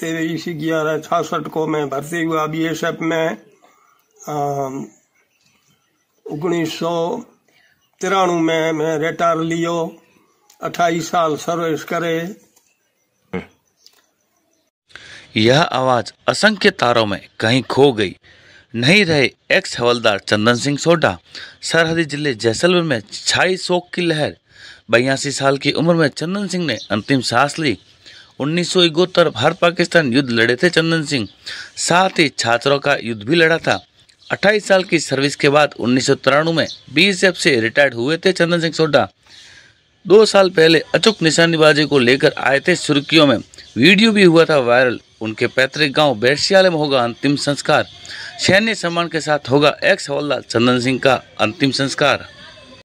तेईस ग्यारह छासठ को मैं भर्ती हुआ बी एस एफ में उन्नीस सौ तिरानु में मैं रिटायर लियो अट्ठाईस साल सर्विस करे यह आवाज असंख्य तारों में कहीं खो गई नहीं रहे एक्स हवलदार चंदन सिंह सोडा सरहदी जिले जैसलमेर में छाई शोक की लहर बयासी साल की उम्र में चंदन सिंह ने अंतिम सांस ली उन्नीस सौ इकहत्तर भारत पाकिस्तान युद्ध लड़े थे चंदन सिंह साथ ही छात्रों का युद्ध भी लड़ा था 28 साल की सर्विस के बाद उन्नीस में बीएसएफ से रिटायर्ड हुए थे चंदन सिंह सोडा दो साल पहले अचूक निशानेबाजी को लेकर आए थे सुर्खियों में वीडियो भी हुआ था वायरल उनके पैतृक गांव बैरसियाले में होगा अंतिम संस्कार सैन्य सम्मान के साथ होगा एक्स हवलदार चंदन सिंह का अंतिम संस्कार